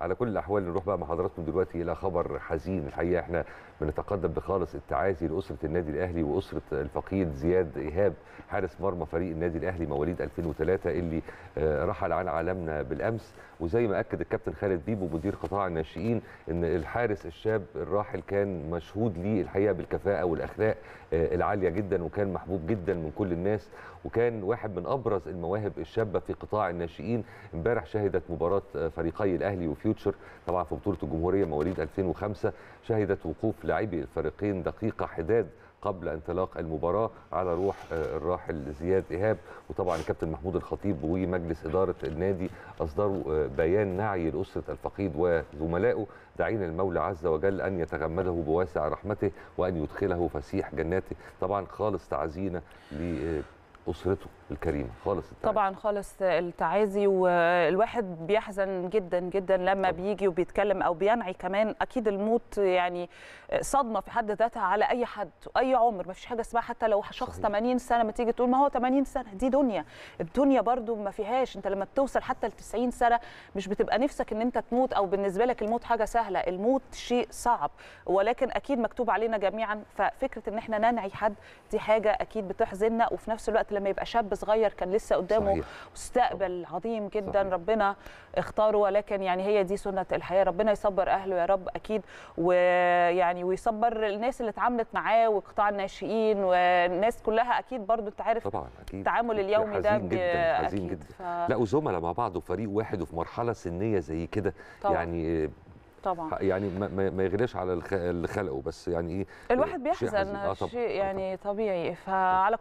على كل الاحوال نروح بقى مع حضراتكم دلوقتي الى خبر حزين الحقيقه احنا بنتقدم بخالص التعازي لاسره النادي الاهلي واسره الفقيد زياد ايهاب حارس مرمى فريق النادي الاهلي مواليد 2003 اللي آه، رحل عن عالمنا بالامس وزي ما اكد الكابتن خالد بيبو مدير قطاع الناشئين ان الحارس الشاب الراحل كان مشهود ليه الحقيقه بالكفاءه والاخلاق آه، العاليه جدا وكان محبوب جدا من كل الناس وكان واحد من ابرز المواهب الشابه في قطاع الناشئين امبارح شهدت مباراه آه، فريقي الاهلي وفي فيوتشر طبعا في بطوله الجمهوريه مواليد 2005 شهدت وقوف لاعبي الفريقين دقيقه حداد قبل انطلاق المباراه على روح آه، الراحل زياد ايهاب وطبعا الكابتن محمود الخطيب ومجلس اداره النادي اصدروا آه، بيان نعي لاسره الفقيد وزملائه داعين المولى عز وجل ان يتغمده بواسع رحمته وان يدخله فسيح جناته طبعا خالص تعزينا ل آه، اسرته الكريمه خالص التعازي. طبعا خالص التعازي والواحد بيحزن جدا جدا لما طبعا. بيجي وبيتكلم او بينعي كمان اكيد الموت يعني صدمه في حد ذاتها على اي حد اي عمر ما فيش حاجه اسمها حتى لو شخص صحيح. 80 سنه ما تيجي تقول ما هو 80 سنه دي دنيا الدنيا برده ما فيهاش انت لما بتوصل حتى ل 90 سنه مش بتبقى نفسك ان انت تموت او بالنسبه لك الموت حاجه سهله الموت شيء صعب ولكن اكيد مكتوب علينا جميعا ففكره ان احنا ننعي حد دي حاجه اكيد بتحزننا وفي نفس الوقت لما يبقى شاب صغير كان لسه قدامه صحيح. مستقبل صح. عظيم جدا صحيح. ربنا اختاره ولكن يعني هي دي سنه الحياه ربنا يصبر اهله يا رب اكيد ويعني ويصبر الناس اللي اتعاملت معاه وقطاع الناشئين والناس كلها اكيد برضو انت عارف طبعا اكيد التعامل اليومي ده حزين جدا حزين أكيد. جدا ف... لا وزملاء مع بعض وفريق واحد وفي مرحله سنيه زي كده يعني طبعا يعني ما, ما يغلاش على اللي خلقه بس يعني ايه الواحد بيحزن آه، شيء, شيء آه، يعني طبيعي فعلى